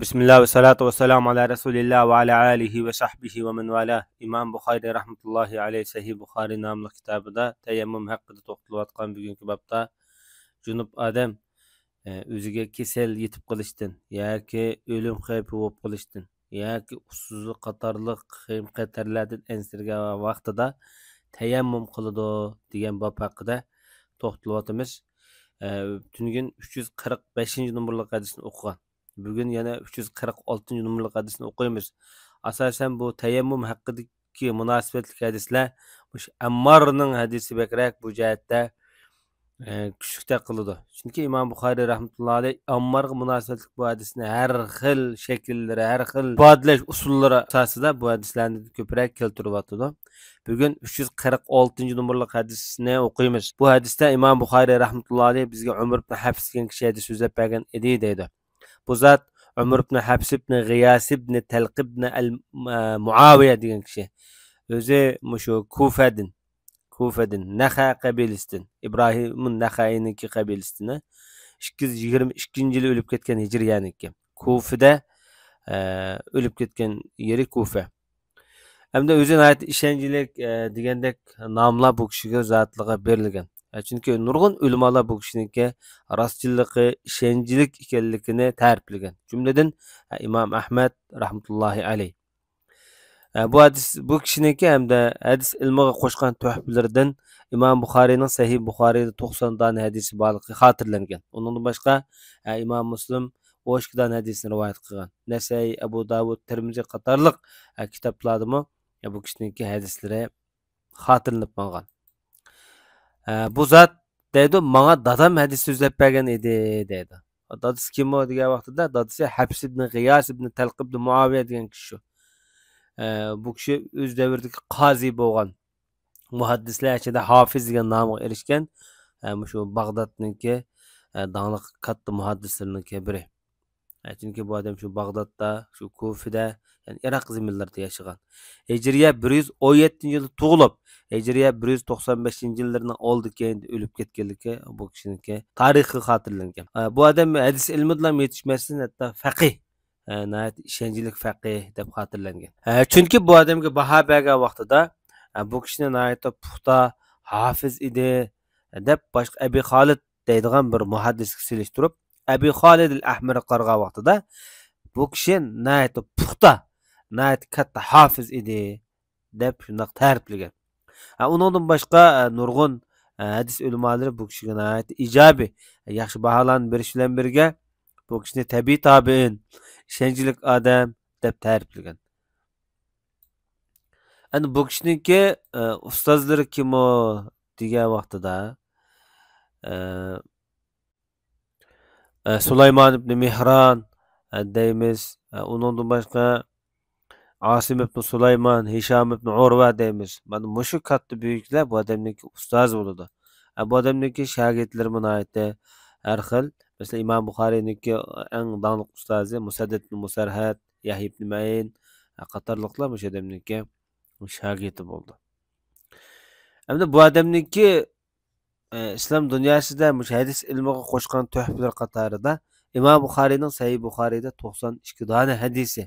bismillah va salatu vassalam ala rasulilloh va ala alihi va sahbihi va man vala imom buxoriy rahmatullohi alayhi sahih buxoriy nomli kitobida tayammum haqida to'xtalayotgan bugungi bobda junub odam e, o'ziga kasal yetib qolishdan yoki o'lim xavfi bo'lib qolishdan yoki usuzlik qatorli qiyin qatarlardan ansirgan vaqtida tayammum qiladi degan bob haqida to'xtalyotimiz e, tungun uch yuz qirq beshinchi nomrli hadisni o'qigan Bugün yine e, uch numaralı hadisini oltinchi nomerli hadisni o'qiymiz asosan bu tayammum haqidagi munosabatli hadislar ammorning hadisi bakrak bu jihatda kuchlikda qiladi chunki imom buxoriy rahmatullohi alayhi ammorga munosabatli bu hadisni har xil shakllari har xil ifodalash usullari da bu hadislarni ko'proq keltiryotidi bugun Bugün yuz numaralı hadisini nomerli bu hadiste İmam buxoriy rahmetullahi alayhi bizga umr ibn hafs degan kishi hadis so'zlab bergan edi deydi bu зат umar ибн habs ибн g'iyas ибн talq ибн al muaviya degan kishi o'zi shu kufadin наха naha qabilisidan ibrohimin nahayniki qabilisini ikki yuz yigirma ikkinchi жылы o'lib кеткен hijriyaniki kufida өліп кеткен yeri kufa hamda o'zi дегендек chunki нұрғын ulamolar bu kishiniki rostchilligi ishonchlik ekanligini ta'riflagan jumladan imom ahmad rahmatullohi alayh bu hadis bu kishiniki hamda hadis ilmiga qo'shgan tuhfalaridan imom сахих sahiy buxoriyda дана dona hadisi borligi xotirlangan undan boshqa imom muslim o'sh dona hadisni rivoyat qilgan nasay abu davud bu kishiniki bu zat deydi manga dadam hadis so'zlab bergan edi deydi dadasi kim u degan vaqtida dadasi habs ibn Qiyas ibn talq ibn muaviya degan kishi shu bu kishi o'z davridagi qozi bo'lgan muhaddislar ichida hofiz degan nomga erishgan shu e, bag'dodniki e, dongli katta muhaddislarniki biri E, çünkü bu adam şu Bağdatda, şu Kufidə, yani Irak zeminlərində yaşayan. Hicriyə 117-ci ildə doğulub, Hicriyə 195-ci illərin olduqca ölüb ki, bu kişinin tarixi ki. E, bu adam hadis ilmidilam yetişməsin, hətta faqih e, nəhayət işəncilik faqih deyə xatırlangan. Çünkü bu adam adamğa baha bərgan da bu kişini nəhayət puxta hafiz idi, deb boshqa abi xolid deydigan bir muhaddisga selishtirib abi holid ahmir qarg'a vaqtida bu kishi nayt puxta nayt katta hofiz edi deb shundoq ta'riflagan undan boshqa e, nurg'un e, hadis ulamolari bu kishiga nayt ijobiy e, yaxshi baholarni berish birga bu kishini tabiiy tabiin ishonchlik odam deb ta'riflagan endi bu kishiniki ustozlari kim u degan vaqtida ee, Sulayman ibn Mihran e, e, onun da başka Asim ibn Sulayman, Hisham ibn Urva deymiz. Ben mushu katta buyuklar bu odamniki ustaz bo'ladi. E, bu odamniki shogirdlar munoyati har xil. Mesela İmam Buxoriyniki eng donli ustozi Musaddid ibn Musarhat, Yahya ibn Mayin qatorliqlar o'sha odamniki shogirdi bo'ldi. Endi bu odamniki ee, islom dunyosida hadis ilmiga koşkan tuhfalar qatorida imom İmam Bukhari'nin buxoriyda Bukhari'de ikki dona hadisi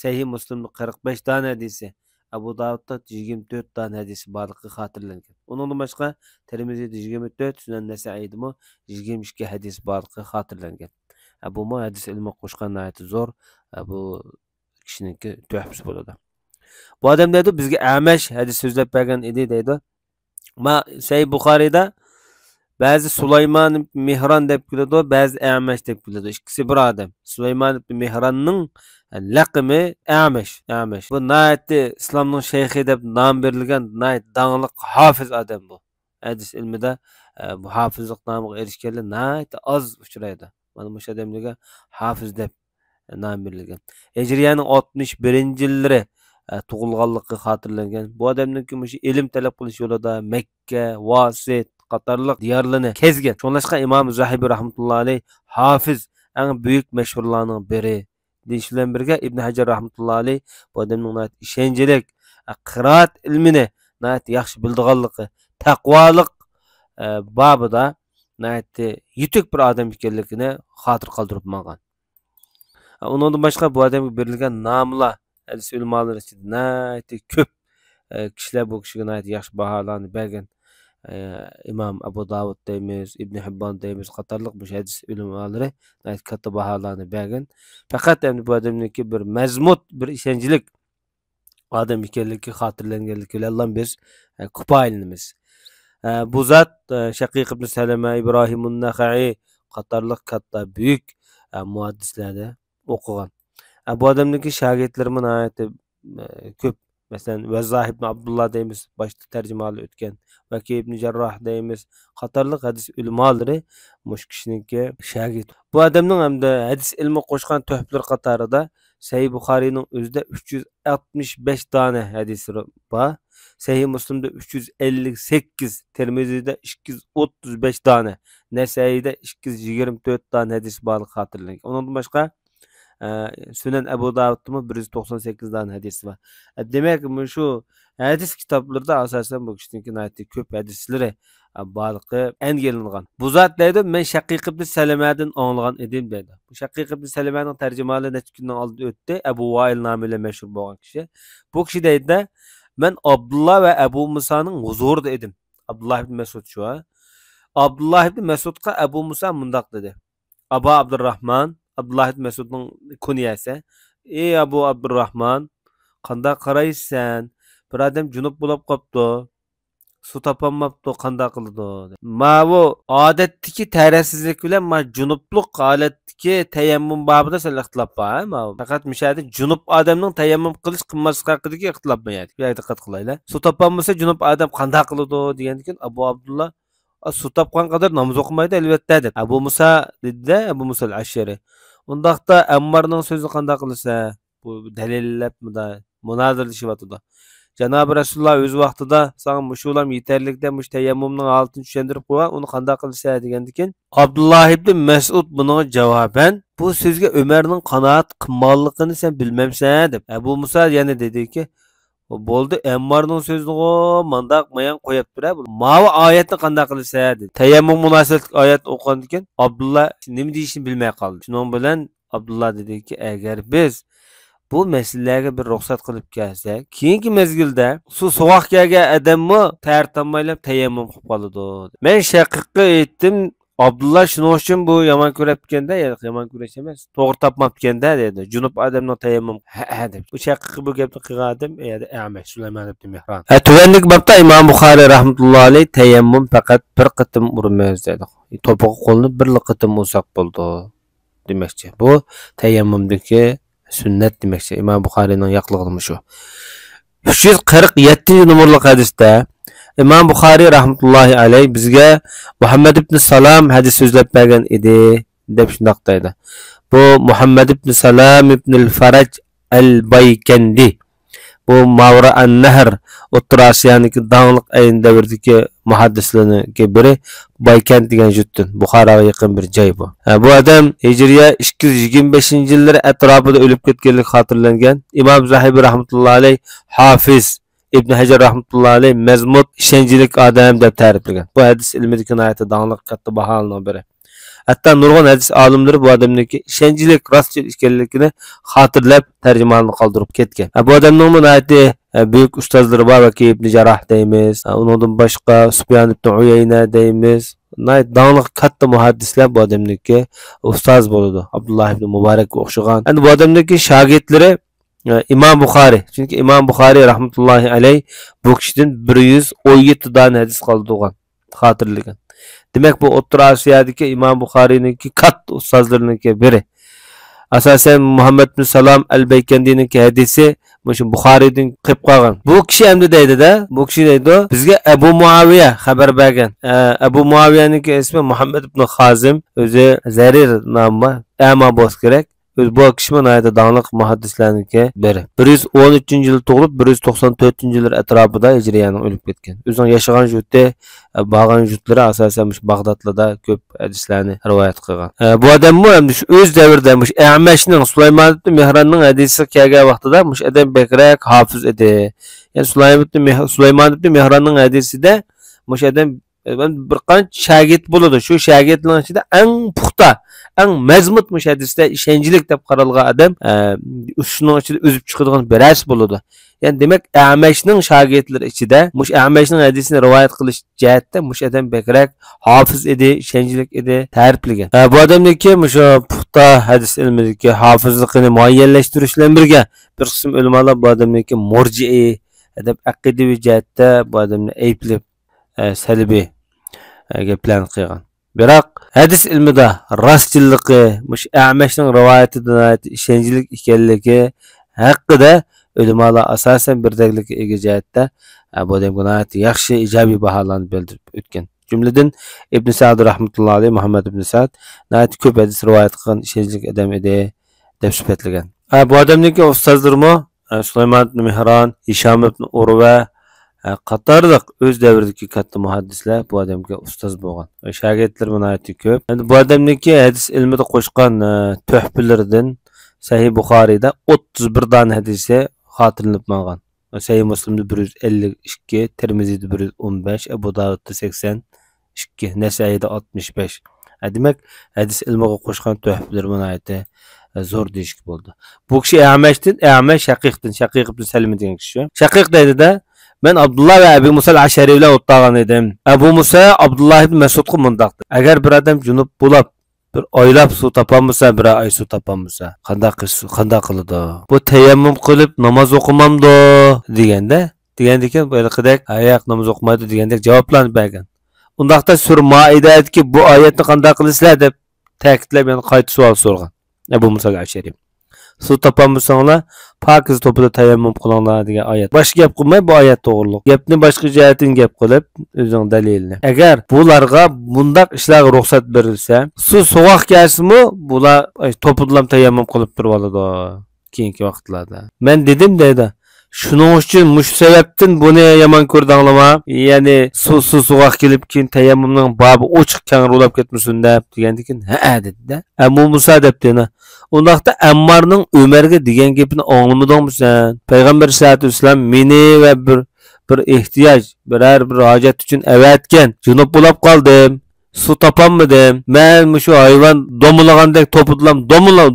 sahiy muslimda qirq besh dona hadisi abu davudda yigirma to'rt dona hadisi borligi xotirlangan undan başka terimizi yigirma to'rt sunan nasaidimi yigirma ikki hadis borligi xotirlangan bu hadis ilmi qo'shgan zo'r bu ki tuhfasi bo'ladi bu odam deydi bizga amash hadis so'zlab bergan edi deydi ma sahiy buxoriyda Bəzi Süleyman Mihran Mehran deyib biladi, bəzi Əməş deyib biladi. İkisi bir adam. Süleyman ibn Mehranın e, Əməş, Əməş. Bu nəhayət İslamın şeyxi deyib nam verilən nəhayət danlıq hafiz adam bu. Hədis ilmində e, bu hafizlik namına erişkənlər nəhayət az uchraydi. Mana bu adamlarga şey hafiz deyib e, nam berilgan. Hijriyaning 61-yillari tug'ilganligi xotirlangan. Bu odamniki o'sha şey ilm talab qilish da, Makka, Vasit, қатарлық диярлыны кезген. Шонлашқа имам Захиби рахметуллаһи алей хафиз әң бүйік мәшһурларның бірі. Динш бірге Ибн хаджар рахметуллаһи алей бұл адамның ишенчелек, қырат илмине нәйт яхшы билдиганлыгы, бабы бабыда nəhayət yetuk bir адам ekanligini xotir қалдырып маған Undan bu адамға берілген намыла kishilar yaxshi Ee, İmam abu davud deymiz ibn hibbon deymiz qatorliq hadis ulamolari katta baholarni bergan faqat endi bu adamın odamniki bir mazmut bir ishonchlik odam ekanligi xotirlanganligi bilan biz e, kupoylinimiz e, bu zot shaqiq e, ibn salama ibrohimun nahai qatorliq katta büyük muhaddislarda o'qigan bu adamın ki odamniki shogirdlarimi köp. Məsələn, Vəzzah ibn Abdullah deyimiz, başda tərcümalı ötken. Vəki ibn Cərrah deyimiz. Qatarlıq hədis ülmaları muş kişininki şagird. Bu adamın həm də hədis ilmi qoşqan töhblər qatarında Sahih Buxarinin özdə 365 dənə hədisi var. Sahih Müslimdə 358, Tirmizidə 235 dənə, Nəsaidə 224 dənə hədis var xatırlayın. Onun başqa Sünen Abu Davud'un 198 hadisi var. E, demek ki şu hadis kitaplarida asosan bu kishiniki ko'p hadislari e, borqi angilingan bu zot deydi men shaqiq ibn salamadan anglagan edim deydi bu shaqiq ibn salamaning tarjimali necha kundan oldin o'tdi abu voil nomi bilan mashhur bo'lgan kişi. bu kishi deydi men abdulloh va abu Musa'nın huzurda edim abdulloh ibn masud shu Abdullah ibn masudga abu Musa mındak dedi abu abdurahmon Abdullah abdulloh masudning kunyasi ey abu abdurahmon qandaq qaraysan bir odam junub bo'lib qolibdi suv kanda qandaq Ma bu odatdagi tarasizlik bilan ma junublik holatdagi tayammum bobida sal ixtilof bor mau faqat mishadi junub odamning tayammum qilish qilmaslik haqidagi ixtilof diqqat qilinglar suv topolmasa junub adam kanda qiladi degan ekan abu Abdullah су тапкан қадар намаз окумайды әлбетте деп абу муса деді абу муса ашшери ундакта аммарнын сөзү кандай кылышса бу далилдеп мындай муназирлешип өз уақытыда rasululloh o'z vaqtida san mushulam yetarlikda mush tayammumning holatini tushuntirib qo'ya uni qanday qilsa degandikin abdulloh ibn masud buni javoban bu so'zga umarning qanoat сен sen деп deb abu muso yana dediki bo'ldi ammarning so'zini mandaq mayan qo'yib tura mavi oyatni qanday qilsa dedi tayammum munosabatli oyat o'qigan ekan abdulla nima deyishini bilmay qoldi shuning bilan abdulla dediki agar biz bu masalalarga bir ruxsat qilib kelsak keyingi mezgilda suv sovoq kelgan odammi tartamaylar tayammum qilib qoladi men shaqiqqa aytdim abdulloh shuning uchun bu yomon ko'rayotganda yomon ko'rishmas to'g'ri topmabganda dedi junub odamni tayammum ha deb o'sha bu şey gapni qilgandim e, e, sulaymon ibn mehron e, tuvandagi babda imom buxoriy rahmatullohi alayhi tayammum faqat bir qitim urimiz dedi to'pig'i qo'lni bir qitim ursak bo'ldi demoqchi bu tayammumdagi Sünnet demoqchi imom buxoriyning yoqlig'ini shu uch yuz qirq yettinchi nomerli hadisda İmam Bukhari, rahmetullahi alayh bizga Muhammed ibn Salam hadis so'zlab bergan edi deb shundoq deydi bu Muhammed ibn Salam ibn al faraj al Baykendi. bu mavra an nahr o'rta osiyaniki dongliq ayn davridagi muhaddislarniki biri baykand degan jutdin buxoroga yaqin bir joy bu bu odam hijriya ikki yuz yigirma beshinchi yillar atrofida o'lib ketganligi xotirlangan imom zahibiy rahmatullohi İbn hajar rahmetullahi alayh mazmut ishenchilik odam deb ta'riflagan bu hadis ilmidagi nihoyatda donliq katta baholni biri hatto nurg'un hadis olimlari bu odamniki ishenchilik rostchil ekanligini xotirlab tarjimani qoldirib ketgan bu adamın odamning e, büyük buyuk ustozlari bor ibn jarah deymiz undan boshqa subyan ibn uyayna deymiz donliq katta muhaddislar bu odamniki ustoz bo'ladi abdulloh ibn muborakka o'xshagan endi hani bu odamniki shogirdlari İmam Bukhari çünkü İmam Bukhari rahmetullahi alayh bu kishidan bir yuz o'n yettidani hadis qoldirgan xotirlagan demak bu İmam Bukhari'nin ki kat ustazlarının ki biri asosan muhammad Salam salom al ki hadisi shu buxoriydan qilib qolgan bu kishi endi deydida bu kişi deydi bizga abu muaviya xabar bergan abu ee, ki ismi Muhammed bin hozim o'zi Zerir nomi ama bo'lishi kerak bu akışma nayda dağınlık muhaddislerindeki biri. 113 yıl doğulup 194 yıl etrafıda Hicriyanın ölüp ketken. Özün yaşagan jütte bağın jütleri asasenmiş Bağdatlıda köp hadislerini rivayet kılgan. E, bu adam mı hem öz devir demiş. E'meşnin Süleyman ibn Mihran'ın hadisi kege vaxtıda mış adam bekrek hafız edi. Yani Süleyman ibn Mihran'ın hadisi de mış adam e, ben bir qancha shagird Şu shu shogirdlar en eng en eng mazmutmish hadisda ishonchlik deb qaralgan odam e, shuning ichida o'zib chiqadigan biras bo'ladi ya'ni demek amashning shogirdlari ichida muş amashning hadisini rivoyat qilish jihatda mush odam bakrak hofiz edi ishonchlik edi ta'riflagan e, bu odamniki shu puxta hadis ilmidagi hofizligini muayyanlashtirish bilan birga bir qism ulamolar bu adam odamniki murjii deb aqidaviy jihatda bu odamni ayblab salbiy gaplarni qilgan biroq hadis ilmida rostchilligi mush amashning rivoyatida ishonchlik ekanligi haqida ulamolar asosan birdaklikka ega jihatda bu yaxshi ijobiy baholarni bildirib o'tgan jumladan ibn sad rahmatullohi alayhi muhammad ibn sad ko'p hadis rivoyat qilgan ishonchli odam edi deb sifatlagan bu odamniki Ә, қатарлық өз қатты мұхаддислер бұл адамға ұстаз болған болгон ә, шагирдлер мынати көп эми бу әдіс хадис илмиде ә, кошкон төхпилерден сахи бухарийда 31 бир дана хадиси хатırlanып манган сахи муслимде бир жүз эллик эки термизиде бир жүз он абу сексен насаиде алтмыш беш demak zo'r болды кісі Ben Abdullah ve Ebu Musa Aşeri ile otlağan edim. Ebu Musa Abdullah ibn Mesud'u mundaktı. Eğer bir adam cunup bulup bir oylab suv topolmasa bir oy suv topolmasa qanday qilish qanday qiladi bu tayammum qilib namoz o'qimamdi deganda degandiki boyaqidek ayoq namoz o'qimaydi degandek javoblanib bergan undaqda sur maida aytdiki bu oyatni qanday qilasizlar deb ta'kidlab yana qayta savol so'rgan abu muso ashariy suv topolmasanglar pokiz to'pida tayammum qilinglar degan oyat boshqa gap qilmay bu oyat to'g'riliq gapni boshqa jihatini gap qilib o'zing dalilni agar bularga bundoq ishlarga ruxsat berilsa suv sovoq kelsimi bular to'pidlam tayammum qilib turib oladi keyingi vaqtlarda man dedim dedi Şunun için muş sebepten ne yaman kurdu anlama. Yani su su suğaq kelip kin tayammumning babi ochiq kang rolab ketmasin deb degandikin ha dedi de. Amu Musa debdi ana. Ondaqda Ammarning Ömerga degan gapini anglamadingmi sen? Peygamber sallallohu alayhi vasallam ve va bir bir ehtiyoj, birar bir hojat için evetken, Junub bo'lib qoldim. Su topolmadim. Men shu hayvon domulagandek topudlam,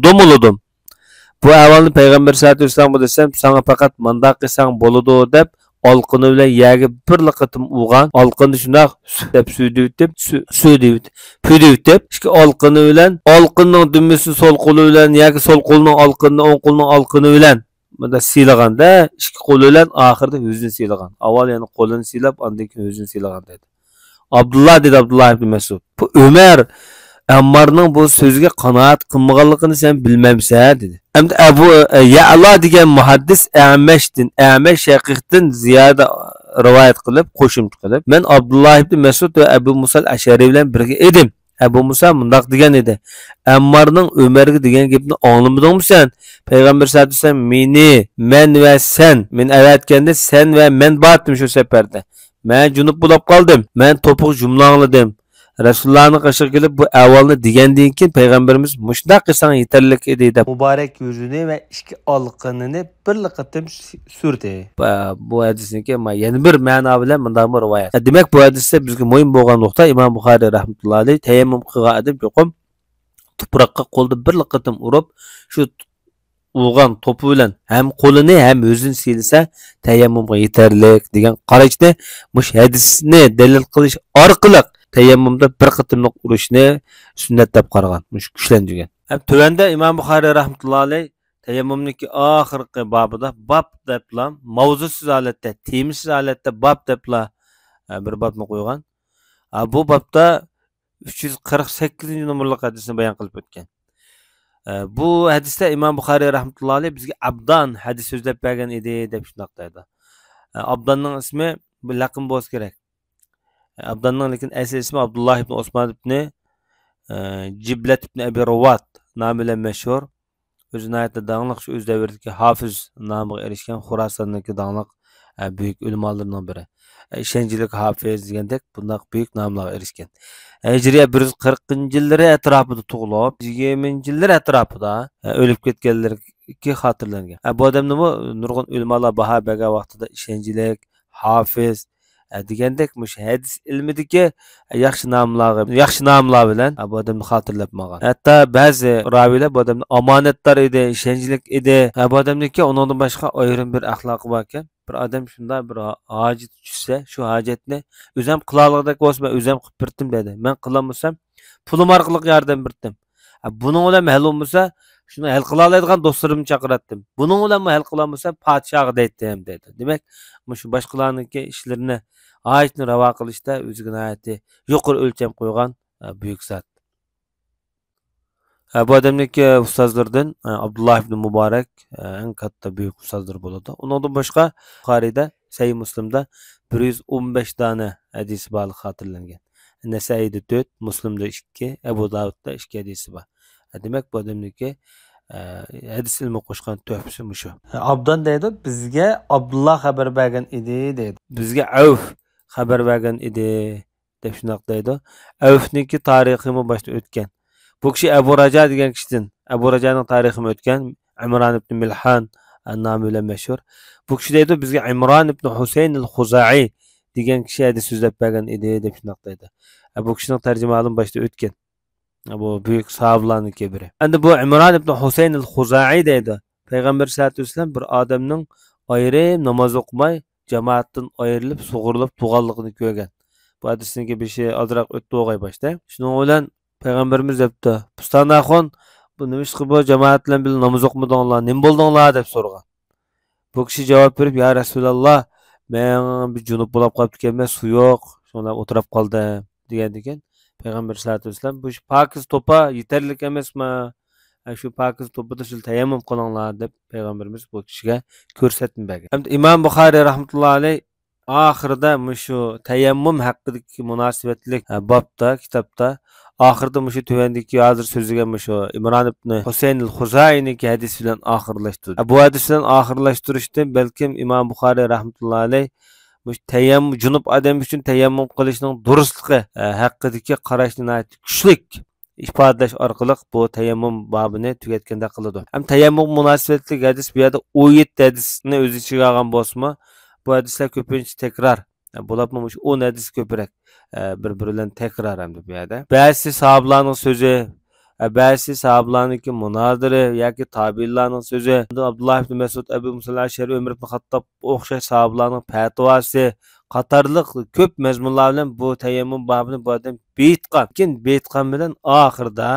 domuludum. bu avalni payg'ambar sallallohu alayhi sanga faqat mandaq qilsang bo'ladi deb olqini bilan yagi bir qatim urgan olqini shundoq деп, ішкі bilan olqinning сол so'l bilan yoki сол qo'lning olqinini оң qo'lning алқыны bilan bunda siylaganda ikki qo'li bilan oxirida avval өзін сыйлаған деді. Абдулла деді ammarning bu so'ziga qanoat qilmaganligini sen bilmamsan dedi hamda abu e, yalo degan muhaddis Ameş'tin, Ameş Şakik'tin ziyoda e, rivoyat qilib koşum qilib men Abdullah ibn masud va abu musal ashariy bilan birga edim abu Musa mundoq degan edi Ömer'i umarga degan anlamadın mı sen payg'ambar sallallohu alayhi vasallam meni man va sen men de sen va men batmış shu seferde. Men junub bo'lib qoldim Men topuk jumla angladim rasulullohni qashiga kelib bu avolni degandan keyin payg'ambarimiz mushtaq qilsang yetarlik edi deb muborak yuzini va ichki olqinini bir qatim surdi bu hadisniki yana bir ma'no bilan bunday rivoyat demak bu hadisda bizga muhim bo'lgan nuqta imom buxoriy rahmatullohi alayhi tayammum qilgan adam yuqum tuproqqa qo'lni bir qatim urib shu urgan to'pi bilan ham qo'lini ham o'zini siylasa tayammumga yetarlik degan qarashni mush hadisni dalil qilish orqali Teyemmümde bir qitimliq urishni sunnat deb qaragan kuchlantirgan tuanda imom buxoriy rahmatullohi alayh tayammumniki oxirgi bobida bob debla mavzusiz holatda temisiz holatda bob debla e, bir bobni qo'ygan bu bobda uch yuz qirq sakkizinchi nomerli hadisni bayon qilib o'tgan e, bu hadisda imom buxoriy rahmatullohi alayh bizga abdan hadis so'zlab bergan edi deb shundoq deydi e, abdonning ismi laqim bo'lishi kerak Abdan'ın lakin əsl ismi Abdullah ibn Osman ibn e, Ciblət ibn Əbi Ruvat namı ilə məşhur. Özü nəhayətlə dağınlıq şu öz dövrdəki Hafiz namı erişkən Xurasandakı dağınlıq e, büyük ülmalarından biri. E, Hafiz deyəndək bundaq 140-cı 20 bu nurgun degandek mush hadis ilmidagi yaxshi nomlari yaxshi nomlar bilan bu odamni xotirlab magan hatto ba'zi raviylar bu odamni omonatdor edi ishonchlik edi bu odamniki undan boshqa ayrim bir axloqi bor ekan bir odam shunday bir hojat tushsa shu hojatni o'zim qilolgudek bo'lsa man o'zim qilib birdim dedi man qilolmasam pulim orqali yordam birdim buni bilan ma'lum bo'lsa shuni hal qila oladigan do'stlarimni chaqiratdim buning bilan hal qilolmasam podshoga aytdim dedi Demek, demak shu boshqalarniki ishlarini oyatni ravo qilishda o'ziga nihoyatda yuqori o'lcham qo'ygan buyuk zot bu odamniki e, e, ustozlardan e, Abdullah ibn muborak en katta buyuk ustozlar bo'ladi undan boshqa buxoriyda sayi muslimda bir yuz o'n besh dona hadisi borligi xotirlangan nasayda to'rt muslimda ikki abu davudda ikki hadisi bor demak bu odamniki e, hadis ilmi qo'shgan to'pisi mushu obdon deydi bizga abdulloh xabar bergan edi deydi bizga avf xabar bergan edi deb shundoq deydi avfniki tariximi boshda o'tgan bu kishi abu raja degan kishidan abu rajani tariximi o'tgan imron ibn milhan nomi bilan mashhur bu kishi deydi bizga imron ibn husayn al huzaiy degan kishi hadis so'zlab bergan edi deb shundoq deydi bu kishini tarjimali boshda o'tgan bu бүйік сабланы biri endi bu имран ибн хусейн al huzaiy deydi payg'ambar sallallohu alayhi vasallam bir odamning намаз namoz жамааттан jamoatdan ayrilib sug'urilib tug'anligini ko'rgan bu hadisniki bir şey azroq o'tdi o'g'ay boshda shuning bilan payg'ambarimiz debdi pustonaxon bu nima ish qilib bu jamoat bilan birga namoz o'qimidinglar nima bo'ldinglar payg'ambar sallallohu alayhi vasallam bu pokiz to'pa yetarlik emasmi shu pokiz to'pida shu tayammum qilinglar deb payg'ambarimiz bu kishiga ko'rsatmagan hamda imom buxoriy rahmatullohi alayhi oxirida shu tayammum haqidagi munosabatlik bobda kitobda oxirida shu tuvandiki hozir so'ziga shu imron ibn husayn al huzayniki hadis bilan oxirlashtirdi bu hadis bilan oxirlashtirishda balkim imom buxoriy rahmatullohi alayhi tayammum junub odam uchun tayammum qilishning durustligi e, haqidagi qarashni kuchlik ifodalash orqali bu tayammum bobini tugatganda qiladi ham tayammum munosabatli hadis bu yerda o'n yetti hadisni o'z ichiga olgan bo'lsinmi bu hadislar ko'pincha takror e, bo'lapmi o'sha o'n hadis ko'proq e, bir biri bilan takror ham bu yerda ba'zi sahoblarning so'zi Əbəsi sahabelərin ki, münazirə yoki təbiinlərin sözü, Abdullah ibn Məsud, Əbu Musa Əşəri, Ömər ibn Xattab oxşar sahabelərin fətvası qatarlıq köp məzmunlar ilə bu təyəmmüm babını bu adam beytqan. Lakin beytqan bilan axırda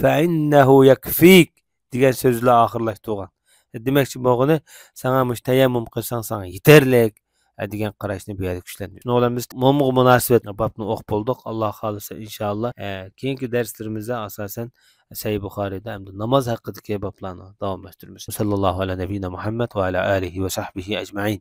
fəinnehu yakfik degan sözlə axırlaşdırılğan. E, demək ki, bu sənə müş təyəmmüm qılsan sənə yetərlik degan qarashni bu yerda kuchlantirdik o'g'limiz mo'miq munosabat bobni o'qib bo'ldik alloh xohlasa inshaalloh e, keyingi darslarimizda asosan sayi buxoriyda hamda namoz haqidagi boblarni davomlashtiramiz sallallohu ala nabiyina muhammad va ala alihi va sahbihi ajmain